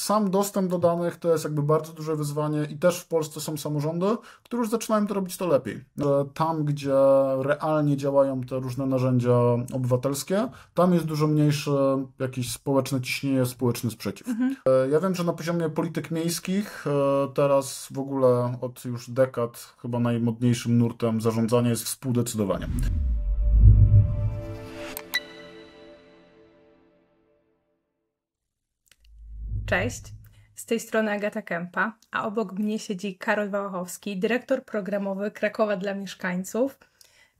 sam dostęp do danych to jest jakby bardzo duże wyzwanie i też w Polsce są samorządy, które już zaczynają to robić to lepiej. Tam, gdzie realnie działają te różne narzędzia obywatelskie, tam jest dużo mniejsze jakieś społeczne ciśnienie, społeczny sprzeciw. Mhm. E, ja wiem, że na poziomie polityk miejskich e, teraz w ogóle od już dekad chyba najmodniejszym nurtem zarządzania jest współdecydowanie. Cześć. Z tej strony Agata Kępa, a obok mnie siedzi Karol Wałachowski, dyrektor programowy Krakowa dla Mieszkańców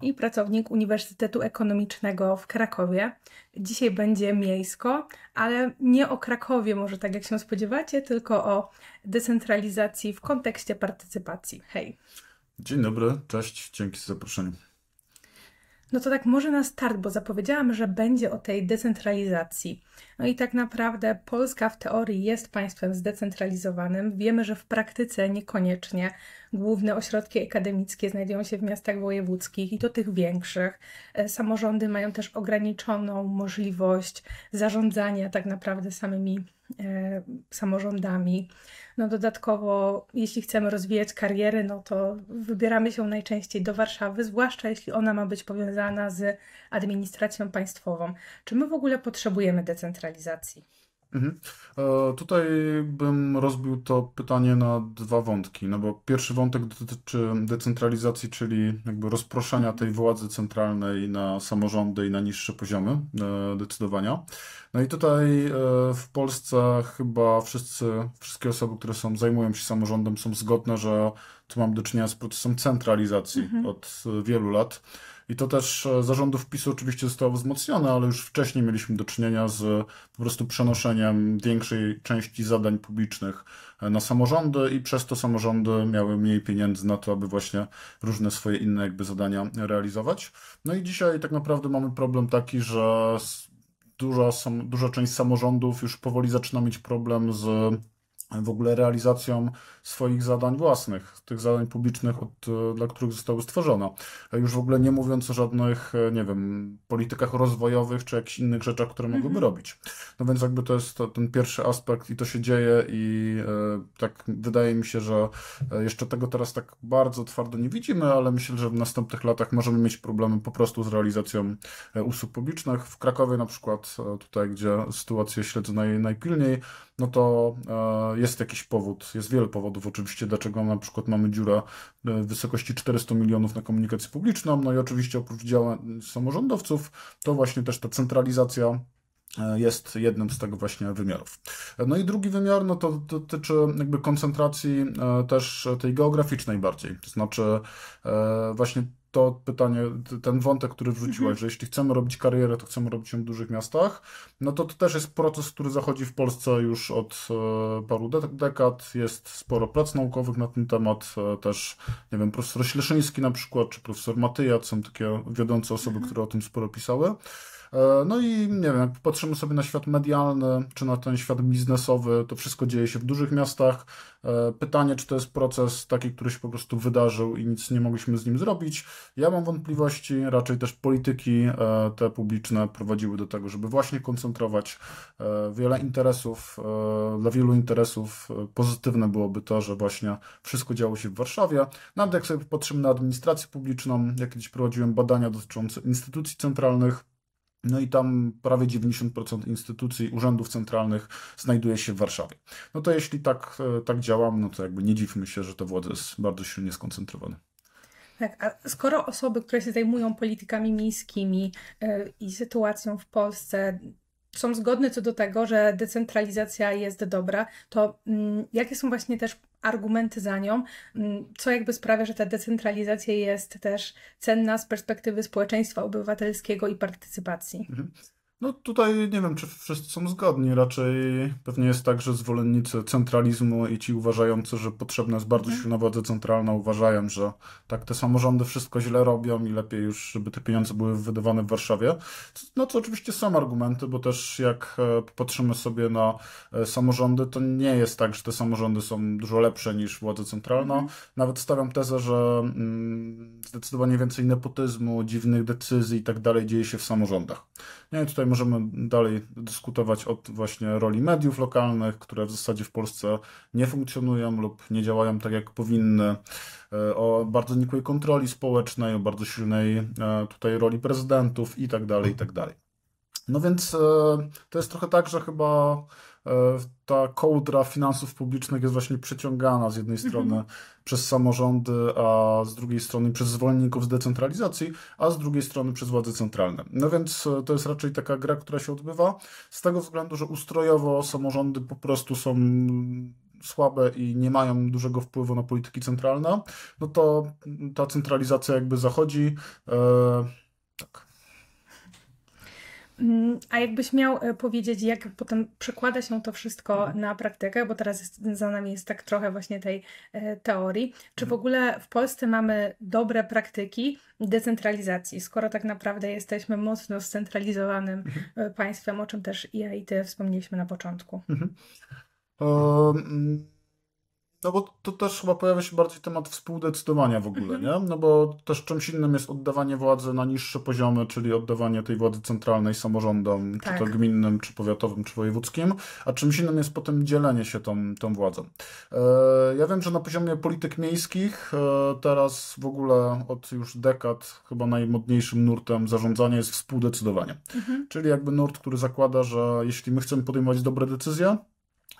i pracownik Uniwersytetu Ekonomicznego w Krakowie. Dzisiaj będzie miejsko, ale nie o Krakowie, może tak jak się spodziewacie, tylko o decentralizacji w kontekście partycypacji. Hej. Dzień dobry, cześć, dzięki za zaproszenie. No to tak może na start, bo zapowiedziałam, że będzie o tej decentralizacji. No i tak naprawdę Polska w teorii jest państwem zdecentralizowanym. Wiemy, że w praktyce niekoniecznie. Główne ośrodki akademickie znajdują się w miastach wojewódzkich i to tych większych. E, samorządy mają też ograniczoną możliwość zarządzania tak naprawdę samymi e, samorządami. No dodatkowo, jeśli chcemy rozwijać karierę, no to wybieramy się najczęściej do Warszawy, zwłaszcza jeśli ona ma być powiązana z administracją państwową. Czy my w ogóle potrzebujemy decentralizacji? Mhm. E, tutaj bym rozbił to pytanie na dwa wątki, no bo pierwszy wątek dotyczy decentralizacji, czyli jakby rozproszenia tej władzy centralnej na samorządy i na niższe poziomy e, decydowania. No i tutaj e, w Polsce chyba wszyscy, wszystkie osoby, które są, zajmują się samorządem są zgodne, że tu mam do czynienia z procesem centralizacji mhm. od wielu lat i to też e, zarządów PiSu oczywiście zostało wzmocnione, ale już wcześniej mieliśmy do czynienia z e, po prostu przenoszeniem większej części zadań publicznych e, na samorządy i przez to samorządy miały mniej pieniędzy na to, aby właśnie różne swoje inne jakby zadania realizować. No i dzisiaj tak naprawdę mamy problem taki, że duża, duża część samorządów już powoli zaczyna mieć problem z w ogóle realizacją swoich zadań własnych, tych zadań publicznych, od, e, dla których zostały stworzone. E, już w ogóle nie mówiąc o żadnych, e, nie wiem, politykach rozwojowych czy jakichś innych rzeczach, które mm -hmm. mogłyby mhm. robić. No więc jakby to jest to, ten pierwszy aspekt i to się dzieje i e, tak wydaje mi się, że jeszcze tego teraz tak bardzo twardo nie widzimy, ale myślę, że w następnych latach możemy mieć problemy po prostu z realizacją usług publicznych. W Krakowie na przykład, tutaj gdzie sytuację śledzę naj, najpilniej, no to e, jest jakiś powód, jest wiele powodów oczywiście, dlaczego na przykład mamy dziurę e, w wysokości 400 milionów na komunikację publiczną, no i oczywiście oprócz działań e, samorządowców, to właśnie też ta centralizacja e, jest jednym z tego właśnie wymiarów. No i drugi wymiar, no to dotyczy jakby koncentracji też tej geograficznej bardziej, to znaczy właśnie to pytanie, ten wątek, który wrzuciłaś, mhm. że jeśli chcemy robić karierę, to chcemy robić ją w dużych miastach, no to to też jest proces, który zachodzi w Polsce już od e, paru dekad. Jest sporo prac naukowych na ten temat, e, też, nie wiem, profesor Śleszyński na przykład, czy profesor Matyja, są takie wiodące osoby, mhm. które o tym sporo pisały. E, no i nie wiem, jak patrzymy sobie na świat medialny, czy na ten świat biznesowy, to wszystko dzieje się w dużych miastach. E, pytanie, czy to jest proces taki, który się po prostu wydarzył i nic nie mogliśmy z nim zrobić. Ja mam wątpliwości, raczej też polityki e, te publiczne prowadziły do tego, żeby właśnie koncentrować wiele interesów. Dla wielu interesów pozytywne byłoby to, że właśnie wszystko działo się w Warszawie. Nawet no, jak sobie patrzymy na administrację publiczną, jak kiedyś prowadziłem badania dotyczące instytucji centralnych, no i tam prawie 90% instytucji, urzędów centralnych znajduje się w Warszawie. No to jeśli tak, e, tak działam, no to jakby nie dziwmy się, że to władza jest bardzo silnie skoncentrowana. Tak, a skoro osoby, które się zajmują politykami miejskimi e, i sytuacją w Polsce, są zgodne co do tego, że decentralizacja jest dobra, to mm, jakie są właśnie też argumenty za nią, mm, co jakby sprawia, że ta decentralizacja jest też cenna z perspektywy społeczeństwa obywatelskiego i partycypacji? Mhm. No tutaj nie wiem, czy wszyscy są zgodni. Raczej pewnie jest tak, że zwolennicy centralizmu i ci uważający, że potrzebna jest bardzo mhm. silna władza centralna, uważają, że tak te samorządy wszystko źle robią i lepiej już, żeby te pieniądze były wydawane w Warszawie. No to oczywiście są argumenty, bo też jak e, patrzymy sobie na e, samorządy, to nie jest tak, że te samorządy są dużo lepsze niż władza centralna. Mhm. Nawet stawiam tezę, że mm, zdecydowanie więcej nepotyzmu, dziwnych decyzji i tak dalej dzieje się w samorządach. No i tutaj możemy dalej dyskutować o właśnie roli mediów lokalnych, które w zasadzie w Polsce nie funkcjonują lub nie działają tak jak powinny, e, o bardzo nikłej kontroli społecznej, o bardzo silnej e, tutaj roli prezydentów i tak dalej, i tak dalej. No więc e, to jest trochę tak, że chyba E, ta kołdra finansów publicznych jest właśnie przyciągana z jednej mhm. strony mm -hmm. przez samorządy, a z drugiej strony przez zwolenników decentralizacji, a z drugiej strony przez władze centralne. No więc e, to jest raczej taka gra, która się odbywa z tego względu, że ustrojowo samorządy po prostu są słabe i nie mają dużego wpływu na polityki centralne, no to ta centralizacja jakby zachodzi. Eee, tak. Mm, a jakbyś miał e, powiedzieć, jak potem przekłada się to wszystko mhm. na praktykę, bo teraz jest, za nami jest tak trochę właśnie tej e, teorii. Czy w mhm. ogóle w Polsce mamy dobre praktyki decentralizacji, skoro tak naprawdę jesteśmy mocno scentralizowanym mhm. E, państwem, o czym też ja i ty wspomnieliśmy na początku? Mhm. Mm, no bo to też chyba pojawia się bardziej temat współdecydowania w ogóle, nie? Mhm. No bo też czymś innym jest oddawanie władzy na niższe poziomy, czyli oddawanie tej władzy centralnej samorządom, tak. czy to tak. gminnym, czy powiatowym, czy wojewódzkim, a czymś innym jest potem dzielenie się tą, tą władzą. E, ja wiem, że na poziomie polityk miejskich e, teraz w ogóle od już dekad chyba najmodniejszym nurtem zarządzania jest współdecydowanie. Mhm. Czyli jakby nurt, który zakłada, że jeśli my chcemy podejmować dobre decyzje,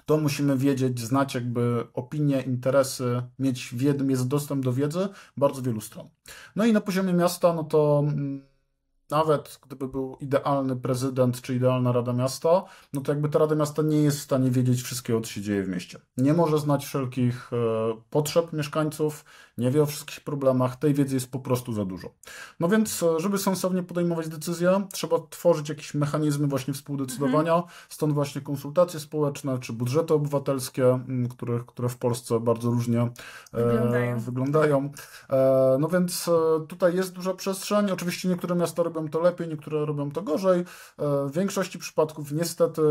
to musimy wiedzieć, znać jakby opinie, interesy, mieć wied- jest dostęp do wiedzy bardzo wielu stron. No i na poziomie miasta, no to mm, nawet gdyby był idealny prezydent czy idealna Rada Miasta, no to jakby ta Rada Miasta nie jest w stanie wiedzieć wszystkiego, co się dzieje w mieście. Nie może znać wszelkich e, potrzeb mieszkańców, nie wie o wszystkich problemach, tej wiedzy jest po prostu za dużo. No więc, e, żeby sensownie podejmować decyzje, trzeba tworzyć jakieś mechanizmy właśnie współdecydowania, mhm. stąd właśnie konsultacje społeczne czy budżety obywatelskie, mm, które, które w Polsce bardzo różnie e, wyglądają. E, wyglądają. E, no więc e, tutaj jest duża przestrzeń. Oczywiście niektóre miasta robią to lepiej, niektóre robią to gorzej. W większości przypadków niestety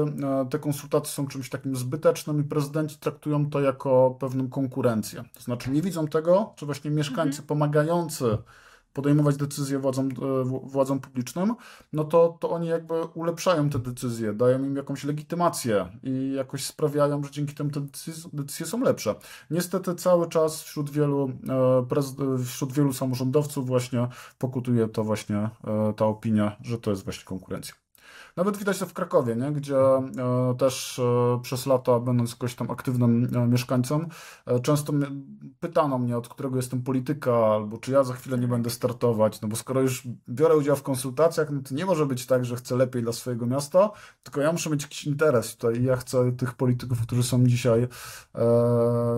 te konsultacje są czymś takim zbytecznym i prezydenci traktują to jako pewną konkurencję. To znaczy nie widzą tego, czy właśnie mieszkańcy mhm. pomagający podejmować decyzje władzom, e, władzom publicznym, no to, to oni jakby ulepszają te decyzje, dają im jakąś legitymację i jakoś sprawiają, że dzięki temu te decyzje, decyzje są lepsze. Niestety cały czas wśród wielu, e, wśród wielu samorządowców właśnie pokutuje to właśnie e, ta opinia, że to jest właśnie konkurencja. Nawet widać to w Krakowie, nie? gdzie e, też e, przez lata, będąc jakoś tam aktywnym e, mieszkańcą, często pytano mnie, od którego jestem polityka, albo czy ja za chwilę nie tak. będę startować. No bo skoro już biorę udział w konsultacjach, no to nie może być tak, że chcę lepiej dla swojego miasta, tylko ja muszę mieć jakiś interes tutaj. Ja chcę tych polityków, którzy są dzisiaj,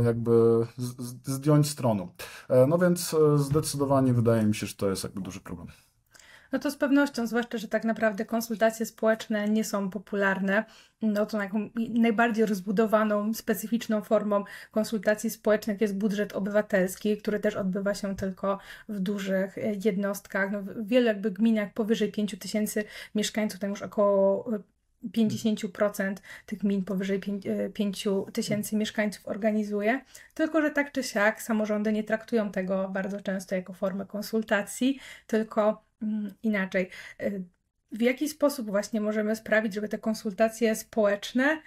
jakby zdjąć stroną. No więc zdecydowanie wydaje mi się, że to jest jakby duży problem. No to z pewnością, zwłaszcza, że tak naprawdę konsultacje społeczne nie są popularne. No to najbardziej rozbudowaną, specyficzną formą konsultacji społecznych jest budżet obywatelski, który też odbywa się tylko w dużych e, jednostkach. No, w wielu jakby gminach powyżej 5 tysięcy mieszkańców, tam już około e, 50% tych gmin powyżej 5 e, tysięcy mieszkańców organizuje, tylko że tak czy siak samorządy nie traktują tego bardzo często jako formy konsultacji, tylko mm, inaczej. E, w jaki sposób właśnie możemy sprawić, żeby te konsultacje społeczne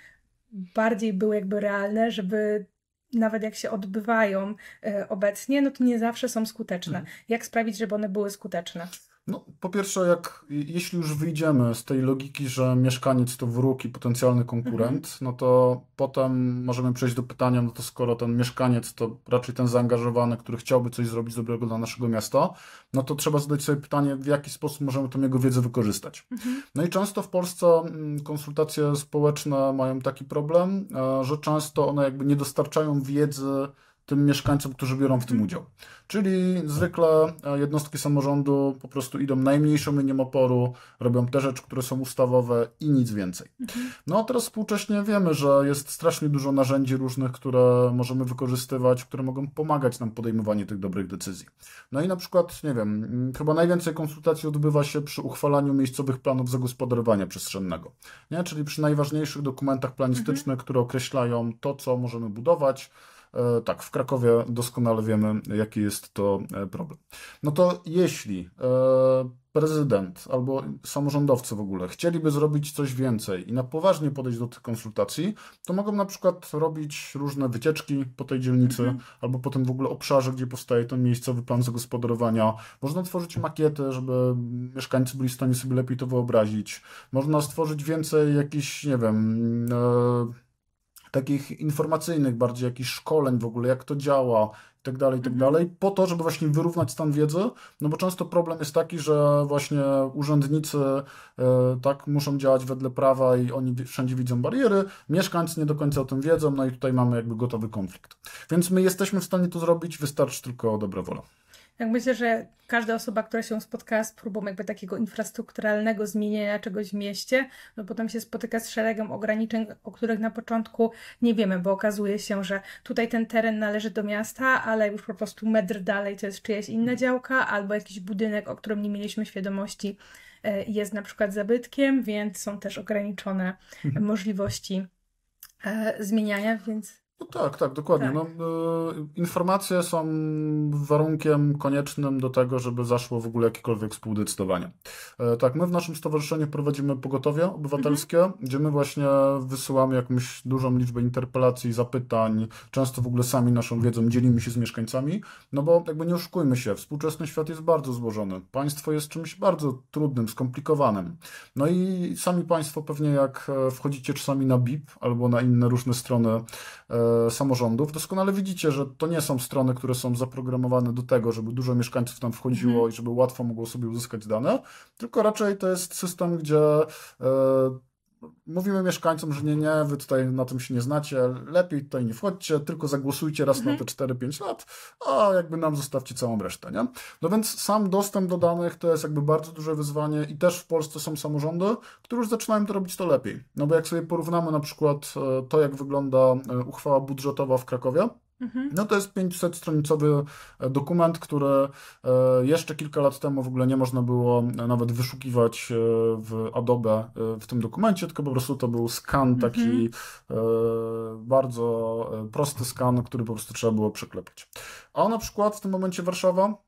bardziej były jakby realne, żeby nawet jak się odbywają e, obecnie, no to nie zawsze są skuteczne. Mhm. Jak sprawić, żeby one były skuteczne? No, po pierwsze, jak, jeśli już wyjdziemy z tej logiki, że mieszkaniec to wróg i potencjalny konkurent, mhm. no to potem możemy przejść do pytania, no to skoro ten mieszkaniec to raczej ten zaangażowany, który chciałby coś zrobić dobrego dla naszego miasta, no to trzeba zadać sobie pytanie, w jaki sposób możemy tą jego wiedzę wykorzystać. Mhm. No i często w Polsce mm, konsultacje społeczne mają taki problem, e, że często one jakby nie dostarczają wiedzy, tym mieszkańcom, którzy biorą w tym udział. Czyli zwykle e, jednostki samorządu po prostu idą najmniejszą miniem oporu, robią te rzeczy, które są ustawowe i nic więcej. Mhm. No a teraz współcześnie wiemy, że jest strasznie dużo narzędzi różnych, które możemy wykorzystywać, które mogą pomagać nam podejmowanie tych dobrych decyzji. No i na przykład, nie wiem, mm, chyba najwięcej konsultacji odbywa się przy uchwalaniu miejscowych planów zagospodarowania przestrzennego, nie? czyli przy najważniejszych dokumentach planistycznych, mhm. które określają to, co możemy budować, E, tak, w Krakowie doskonale wiemy, jaki jest to e, problem. No to jeśli e, prezydent albo samorządowcy w ogóle chcieliby zrobić coś więcej i na poważnie podejść do tych konsultacji, to mogą na przykład robić różne wycieczki po tej dzielnicy mm -hmm. albo po tym w ogóle obszarze, gdzie powstaje ten miejscowy plan zagospodarowania. Można tworzyć makiety, żeby mieszkańcy byli w stanie sobie lepiej to wyobrazić. Można stworzyć więcej jakichś, nie wiem, takich informacyjnych, bardziej jakichś szkoleń w ogóle, jak to działa i tak dalej, i tak mhm. dalej, po to, żeby właśnie wyrównać stan wiedzy, no bo często problem jest taki, że właśnie urzędnicy e, tak muszą działać wedle prawa i oni wszędzie widzą bariery, mieszkańcy nie do końca o tym wiedzą, no i tutaj mamy jakby gotowy konflikt. Więc my jesteśmy w stanie to zrobić, wystarczy tylko dobra wola. Jak myślę, że każda osoba, która się spotkała z próbą jakby takiego infrastrukturalnego zmienienia czegoś w mieście, no potem się spotyka z szeregiem ograniczeń, o których na początku nie wiemy, bo okazuje się, że tutaj ten teren należy do miasta, ale już po prostu metr dalej to jest czyjaś inna mhm. działka albo jakiś budynek, o którym nie mieliśmy świadomości e, jest na przykład zabytkiem, więc są też ograniczone mhm. możliwości e, zmieniania, więc no tak, tak, dokładnie. Tak. No, y, informacje są warunkiem koniecznym do tego, żeby zaszło w ogóle jakiekolwiek współdecydowanie. Y, tak, my w naszym stowarzyszeniu prowadzimy pogotowie obywatelskie, mhm. gdzie my właśnie wysyłamy jakąś dużą liczbę interpelacji, zapytań, często w ogóle sami naszą wiedzą dzielimy się z mieszkańcami, no bo jakby nie oszukujmy się, współczesny świat jest bardzo złożony. Państwo jest czymś bardzo trudnym, skomplikowanym. No i sami Państwo pewnie jak e, wchodzicie czasami na BIP albo na inne różne strony, y, samorządów, doskonale widzicie, że to nie są strony, które są zaprogramowane do tego, żeby dużo mieszkańców tam wchodziło mhm. i żeby łatwo mogło sobie uzyskać dane, tylko raczej to jest system, gdzie e, mówimy mieszkańcom, że nie, nie, wy tutaj na tym się nie znacie, lepiej tutaj nie wchodźcie, tylko zagłosujcie raz mhm. na te 4-5 mhm. lat, a jakby nam zostawcie całą resztę, nie? No więc sam dostęp do danych to jest jakby bardzo duże wyzwanie i też w Polsce są samorządy, które już zaczynają to robić to lepiej. No bo jak sobie porównamy na przykład e, to, jak wygląda e, uchwała budżetowa w Krakowie, Mhm. No to jest 500-stronicowy e, dokument, który e, jeszcze kilka lat temu w ogóle nie można było nawet wyszukiwać e, w Adobe w tym dokumencie, tylko po prostu to był skan, mhm. taki mm -hmm. bardzo prosty skan, który po prostu trzeba było przyklepać. A na przykład w tym momencie Warszawa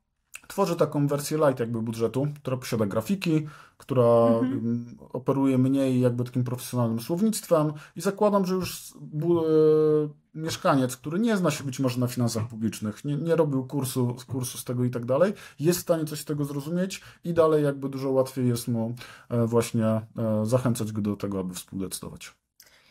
tworzę taką wersję light jakby budżetu, która posiada grafiki, która mhm. Mm, operuje mniej jakby takim profesjonalnym słownictwem i zakładam, że już e, mieszkaniec, który nie zna się być może na finansach publicznych, nie, nie robił kursu, kursu z tego i tak dalej, jest w stanie coś z tego zrozumieć i dalej jakby dużo łatwiej jest mu e, właśnie e, zachęcać go do tego, aby współdecydować.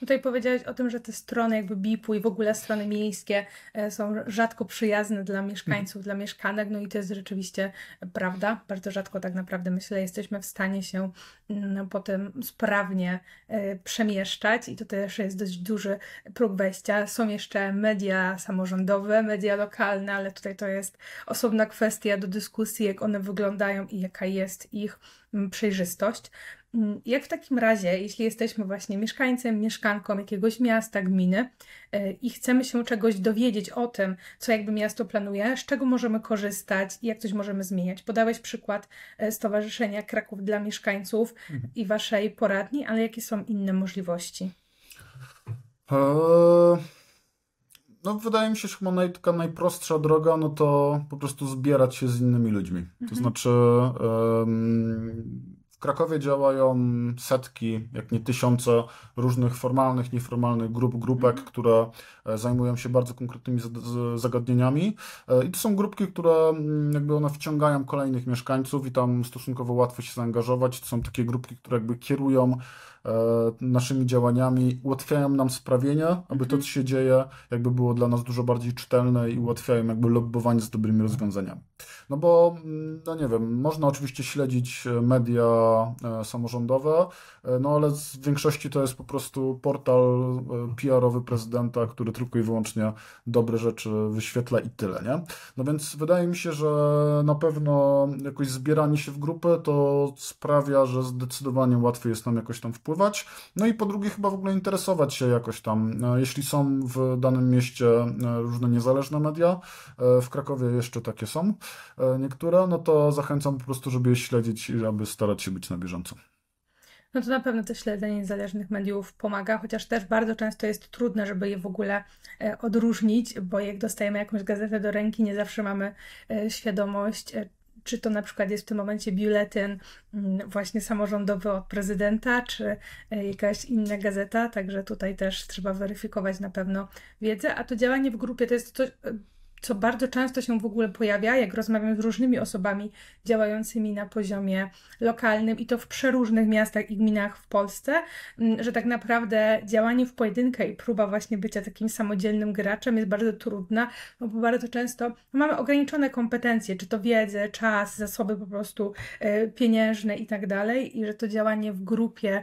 No tutaj powiedziałeś o tym, że te strony jakby BIP-u i w ogóle strony miejskie e, są rzadko przyjazne dla mieszkańców, mhm. dla mieszkanek, no i to jest rzeczywiście prawda. Bardzo rzadko tak naprawdę, myślę, jesteśmy w stanie się mm, no, potem sprawnie e, przemieszczać i to też jest dość duży próg wejścia. Są jeszcze media samorządowe, media lokalne, ale tutaj to jest osobna kwestia do dyskusji, jak one wyglądają i jaka jest ich przejrzystość. Mm, jak w takim razie, jeśli jesteśmy właśnie mieszkańcem, mieszkanką jakiegoś miasta, gminy e, i chcemy się czegoś dowiedzieć o tym, co jakby miasto planuje, z czego możemy korzystać i jak coś możemy zmieniać? Podałeś przykład e, Stowarzyszenia Kraków dla Mieszkańców mhm. i waszej poradni, ale jakie są inne możliwości? no wydaje mi się, że chyba naj, taka najprostsza droga, no to po prostu zbierać się z innymi ludźmi. Mhm. To znaczy w Krakowie działają setki, jak nie tysiące różnych formalnych, nieformalnych grup, grupek, mhm. które e, zajmują się bardzo konkretnymi zagadnieniami e, i to są grupki, które mm, jakby one wciągają kolejnych mieszkańców i tam stosunkowo łatwo się zaangażować. To są takie grupki, które jakby kierują E, naszymi działaniami ułatwiają nam sprawienia, aby to, co mhm. się dzieje, jakby było dla nas dużo bardziej czytelne i ułatwiają jakby lobbowanie z dobrymi rozwiązaniami. No bo, mm, no nie wiem, można oczywiście śledzić e, media e, samorządowe, no ale w większości to jest po prostu portal PR-owy prezydenta, który tylko i wyłącznie dobre rzeczy wyświetla i tyle, nie? No więc wydaje mi się, że na pewno jakoś zbieranie się w grupy to sprawia, że zdecydowanie łatwiej jest nam jakoś tam wpływać wpływać. No i po drugie, chyba w ogóle interesować się jakoś tam. E, jeśli są w danym mieście e, różne niezależne media, e, w Krakowie jeszcze takie są niektóre, no to zachęcam po prostu, żeby je śledzić i aby starać się być na bieżąco. No to na pewno to śledzenie niezależnych mediów pomaga, chociaż też bardzo często jest trudne, żeby je w ogóle odróżnić, bo jak dostajemy jakąś gazetę do ręki, nie zawsze mamy świadomość, czy to na przykład jest w tym momencie biuletyn mm, właśnie samorządowy od prezydenta, czy e, jakaś inna gazeta, także tutaj też trzeba weryfikować na pewno wiedzę, a to działanie w grupie to jest coś e, co bardzo często się w ogóle pojawia, jak rozmawiam z różnymi osobami działającymi na poziomie lokalnym i to w przeróżnych miastach i gminach w Polsce, mm, że tak naprawdę działanie w pojedynkę i próba właśnie bycia takim samodzielnym graczem jest bardzo trudna, no bo bardzo często mamy ograniczone kompetencje, czy to wiedzę, czas, zasoby po prostu e, pieniężne i tak dalej, i że to działanie w grupie,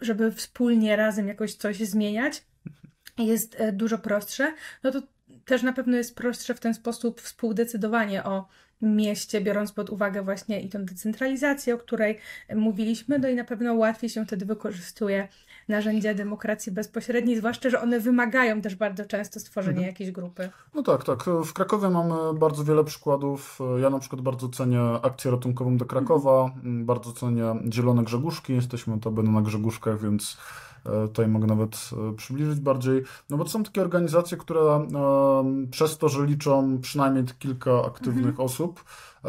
żeby wspólnie razem jakoś coś zmieniać, mhm. jest e, dużo prostsze, no to też na pewno jest prostsze w ten sposób współdecydowanie o mieście, biorąc pod uwagę właśnie i tą decentralizację, o której mówiliśmy, no i na pewno łatwiej się wtedy wykorzystuje narzędzia demokracji bezpośredniej, zwłaszcza, że one wymagają też bardzo często stworzenia mhm. jakiejś grupy. No tak, tak. W Krakowie mamy bardzo wiele przykładów. Ja na przykład bardzo cenię akcję ratunkową do Krakowa, mhm. bardzo cenię Zielone Grzeguszki. jesteśmy to będą na Grzeguszkach, więc E, tutaj mogę nawet e, przybliżyć bardziej, no bo to są takie organizacje, które e, przez to, że liczą przynajmniej kilka aktywnych mhm. osób, E,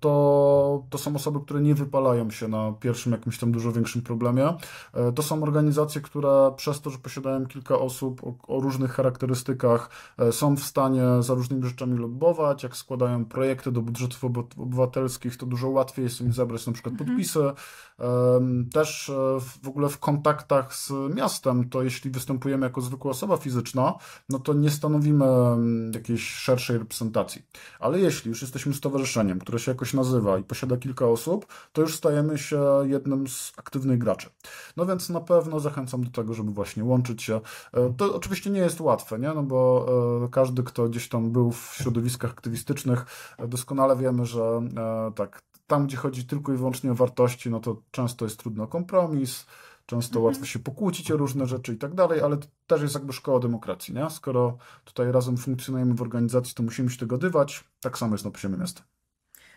to, to są osoby, które nie wypalają się na pierwszym jakimś tam dużo większym problemie. E, to są organizacje, które przez to, że posiadają kilka osób o, o różnych charakterystykach, e, są w stanie za różnymi rzeczami lobbować, jak składają projekty do budżetów obywatelskich, to dużo łatwiej jest im zebrać na przykład mhm. podpisy. Też w ogóle w kontaktach z miastem, to jeśli występujemy jako zwykła osoba fizyczna, no to nie stanowimy jakiejś szerszej reprezentacji. Ale jeśli już jesteśmy stowarzyszeni, które się jakoś nazywa i posiada kilka osób, to już stajemy się jednym z aktywnych graczy. No więc na pewno zachęcam do tego, żeby właśnie łączyć się. E, to oczywiście nie jest łatwe, nie? No bo e, każdy, kto gdzieś tam był w środowiskach aktywistycznych, e, doskonale wiemy, że tak, tam gdzie chodzi tylko i wyłącznie o wartości, no to często jest trudno kompromis, często mhm. łatwo się pokłócić o różne rzeczy i tak dalej, ale to też jest jakby szkoła demokracji, nie? Skoro tutaj razem funkcjonujemy w organizacji, to musimy się dogadywać, tak samo jest na poziomie miasta.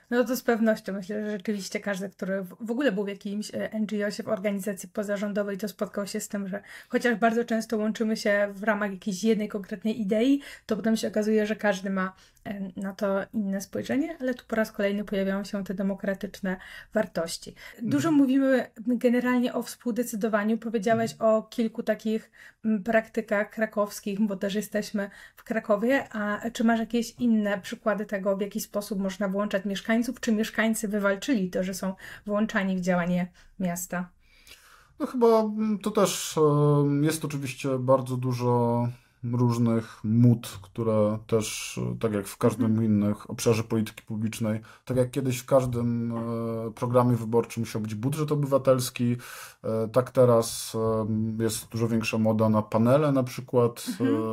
No to z pewnością. Myślę, że rzeczywiście każdy, który w ogóle był w jakimś e, ngo się w organizacji pozarządowej, to spotkał się z tym, że chociaż bardzo często łączymy się w ramach jakiejś jednej konkretnej idei, to potem się okazuje, że każdy ma E, na to inne spojrzenie, ale tu po raz kolejny pojawiają się te demokratyczne wartości. Dużo mhm. mówimy generalnie o współdecydowaniu. Powiedziałaś mhm. o kilku takich praktykach krakowskich, bo też jesteśmy w Krakowie. A czy masz jakieś inne przykłady tego, w jaki sposób można włączać mieszkańców? Czy mieszkańcy wywalczyli to, że są włączani w działanie miasta? No chyba to też e, jest oczywiście bardzo dużo różnych mód, które też, tak jak w każdym mhm. innym obszarze polityki publicznej, tak jak kiedyś w każdym e, programie wyborczym musiał być budżet obywatelski, e, tak teraz jest dużo większa moda na panele na przykład, e, mhm.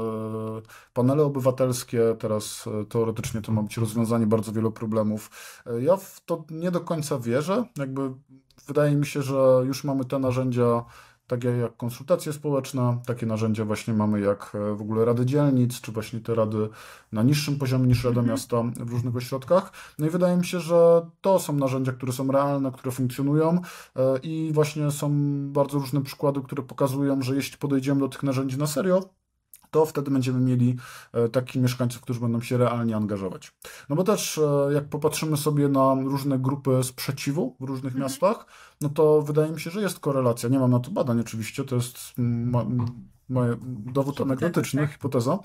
panele obywatelskie, teraz teoretycznie to ma być rozwiązanie bardzo wielu problemów. Ja w to nie do końca wierzę, jakby wydaje mi się, że już mamy te narzędzia takie jak konsultacje społeczne, takie narzędzia właśnie mamy jak e, w ogóle rady dzielnic, czy właśnie te rady na niższym poziomie niż Rada mhm. Miasta w różnych ośrodkach. No i wydaje mi się, że to są narzędzia, które są realne, które funkcjonują e, i właśnie są bardzo różne przykłady, które pokazują, że jeśli podejdziemy do tych narzędzi na serio, to wtedy będziemy mieli e, takich mieszkańców, którzy będą się realnie angażować. No bo też e, jak popatrzymy sobie na różne grupy sprzeciwu w różnych mhm. miastach, no to wydaje mi się, że jest korelacja. Nie mam na to badań oczywiście, to jest mm, mm, moje dowód anegdotyczny, hipoteza.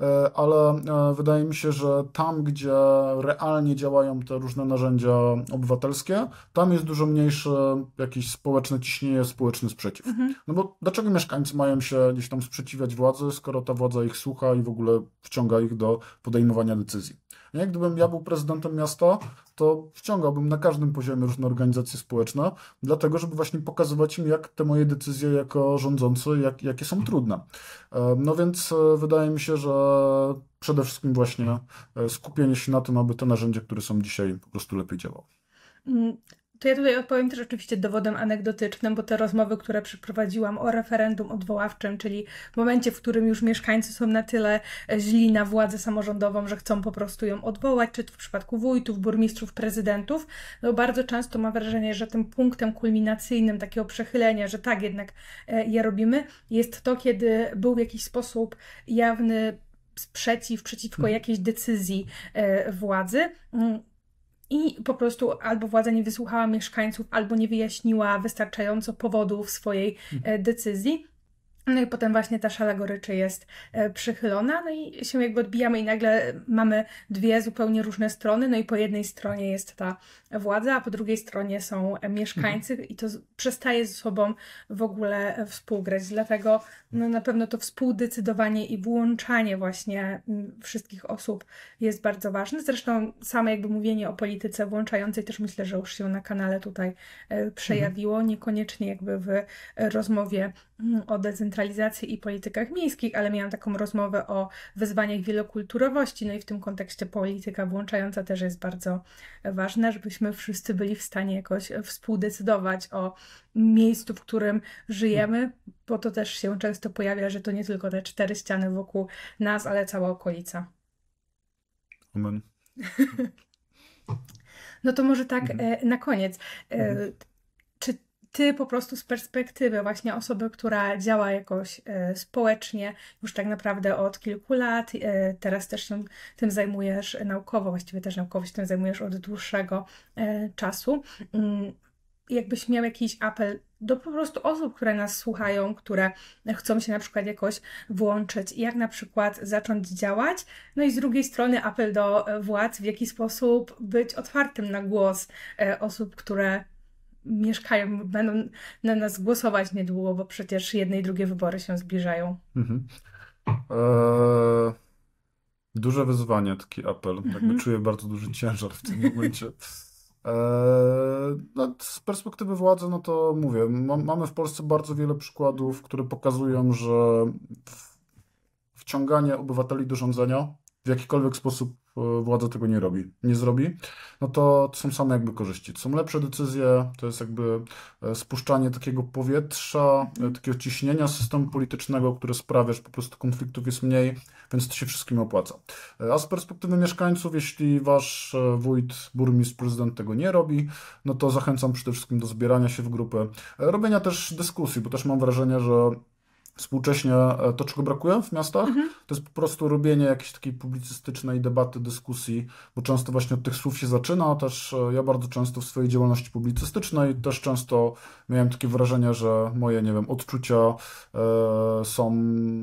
E, ale e, wydaje mi się, że tam, gdzie realnie działają te różne narzędzia obywatelskie, tam jest dużo mniejsze jakieś społeczne ciśnienie, społeczny sprzeciw. Mhm. No bo dlaczego mieszkańcy mają się gdzieś tam sprzeciwiać władzy, skoro ta władza ich słucha i w ogóle wciąga ich do podejmowania decyzji? jak Gdybym ja był prezydentem miasta, to wciągałbym na każdym poziomie różne organizacje społeczne, dlatego żeby właśnie pokazywać im, jak te moje decyzje jako rządzący, jak, jakie są trudne. E, no więc e, wydaje mi się, że przede wszystkim właśnie e, skupienie się na tym, aby te narzędzia, które są dzisiaj, po prostu lepiej działały. Mm, to ja tutaj odpowiem też oczywiście dowodem anegdotycznym, bo te rozmowy, które przeprowadziłam o referendum odwoławczym, czyli w momencie, w którym już mieszkańcy są na tyle e, źli na władzę samorządową, że chcą po prostu ją odwołać, czy w przypadku wójtów, burmistrzów, prezydentów, no bardzo często mam wrażenie, że tym punktem kulminacyjnym takiego przechylenia, że tak jednak e, je robimy, jest to, kiedy był w jakiś sposób jawny sprzeciw przeciwko hmm. jakiejś decyzji e, władzy mm, i po prostu albo władza nie wysłuchała mieszkańców, albo nie wyjaśniła wystarczająco powodów swojej e, decyzji. No i potem właśnie ta szala goryczy jest e, przychylona, no i się jakby odbijamy i nagle mamy dwie zupełnie różne strony, no i po jednej stronie jest ta władza, a po drugiej stronie są e, mieszkańcy mhm. i to przestaje ze sobą w ogóle e, współgrać. Dlatego no, na pewno to współdecydowanie i włączanie właśnie wszystkich osób jest bardzo ważne. Zresztą same jakby mówienie o polityce włączającej też myślę, że już się na kanale tutaj mhm. przejawiło, niekoniecznie jakby w rozmowie o dezintegracji decentralizacji i politykach miejskich, ale miałam taką rozmowę o wyzwaniach wielokulturowości, no i w tym kontekście polityka włączająca też jest bardzo ważna, żebyśmy wszyscy byli w stanie jakoś współdecydować o miejscu, w którym żyjemy, bo to też się często pojawia, że to nie tylko te cztery ściany wokół nas, ale cała okolica. Amen. No to może tak mhm. E, na koniec. E, mhm ty po prostu z perspektywy właśnie osoby, która działa jakoś e, społecznie już tak naprawdę od kilku lat, e, teraz też się tym zajmujesz naukowo, właściwie też naukowo się tym zajmujesz od dłuższego e, czasu. Mm, jakbyś miał jakiś apel do po prostu osób, które nas słuchają, które chcą się na przykład jakoś włączyć, jak na przykład zacząć działać. No i z drugiej strony apel do władz, w jaki sposób być otwartym na głos osób, które mieszkają, będą na nas głosować niedługo, bo przecież jedne i drugie wybory się zbliżają. Eee, duże wyzwanie, taki apel. Jakby mhm. czuję bardzo duży ciężar w tym momencie. Eee, z perspektywy władzy, no to mówię, ma, mamy w Polsce bardzo wiele przykładów, które pokazują, że wciąganie obywateli do rządzenia w jakikolwiek sposób E, władza tego nie robi, nie zrobi, no to, są same jakby korzyści. To są lepsze decyzje, to jest jakby e, spuszczanie takiego powietrza, e, takiego ciśnienia systemu politycznego, które sprawia, że po prostu konfliktów jest mniej, więc to się wszystkim opłaca. A z perspektywy mieszkańców, jeśli wasz wójt, burmistrz, prezydent tego nie robi, no to zachęcam przede wszystkim do zbierania się w grupy, robienia też dyskusji, bo też mam wrażenie, że współcześnie e, to, czego brakuje w miastach, mhm. to jest po prostu robienie jakiejś takiej publicystycznej debaty, dyskusji, bo często właśnie od tych słów się zaczyna. Też e, ja bardzo często w swojej działalności publicystycznej też często miałem takie wrażenie, że moje, nie wiem, odczucia e, są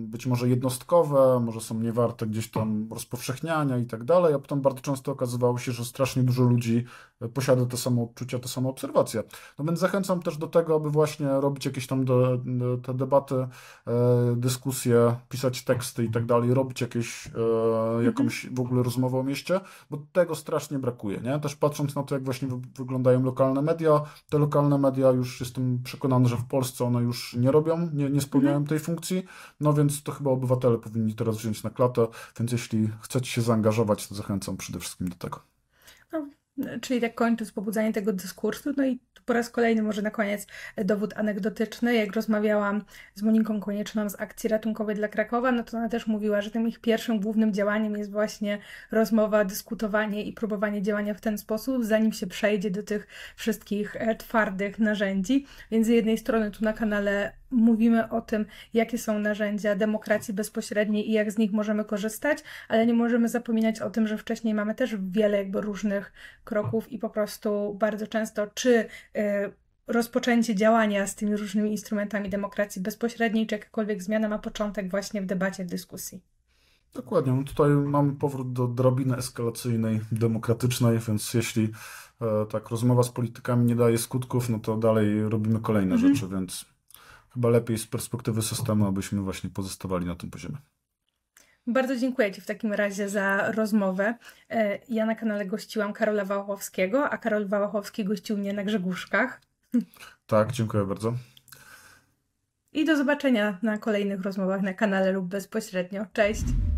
być może jednostkowe, może są niewarte gdzieś tam rozpowszechniania i tak dalej, a potem bardzo często okazywało się, że strasznie dużo ludzi posiada te same odczucia, te same obserwacje. No więc zachęcam też do tego, aby właśnie robić jakieś tam de, de, te debaty E, dyskusje, pisać teksty i tak dalej, robić jakieś, e, jakąś mhm. w ogóle rozmowę o mieście, bo tego strasznie brakuje, nie? Też patrząc na to, jak właśnie wyglądają lokalne media, te lokalne media już jestem przekonany, że w Polsce one już nie robią, nie, nie spełniają mhm. tej funkcji, no więc to chyba obywatele powinni teraz wziąć na klatę, więc jeśli chcecie się zaangażować, to zachęcam przede wszystkim do tego. No, czyli tak kończąc pobudzanie tego dyskursu, no i po raz kolejny może na koniec e, dowód anegdotyczny. Jak rozmawiałam z Moniką Konieczną z akcji ratunkowej dla Krakowa, no to ona też mówiła, że tym ich pierwszym głównym działaniem jest właśnie rozmowa, dyskutowanie i próbowanie działania w ten sposób, zanim się przejdzie do tych wszystkich e, twardych narzędzi. Więc z jednej strony tu na kanale mówimy o tym, jakie są narzędzia demokracji bezpośredniej i jak z nich możemy korzystać, ale nie możemy zapominać o tym, że wcześniej mamy też wiele jakby różnych kroków i po prostu bardzo często czy y, rozpoczęcie działania z tymi różnymi instrumentami demokracji bezpośredniej, czy jakakolwiek zmiana ma początek właśnie w debacie, w dyskusji. Dokładnie. No tutaj mamy powrót do drabiny eskalacyjnej, demokratycznej, więc jeśli e, tak rozmowa z politykami nie daje skutków, no to dalej robimy kolejne mhm. rzeczy, więc chyba lepiej z perspektywy systemu, abyśmy właśnie pozostawali na tym poziomie. Bardzo dziękuję Ci w takim razie za rozmowę. E, ja na kanale gościłam Karola Wałachowskiego, a Karol Wałachowski gościł mnie na Grzegórzkach. Tak, dziękuję bardzo. I do zobaczenia na kolejnych rozmowach na kanale lub bezpośrednio. Cześć!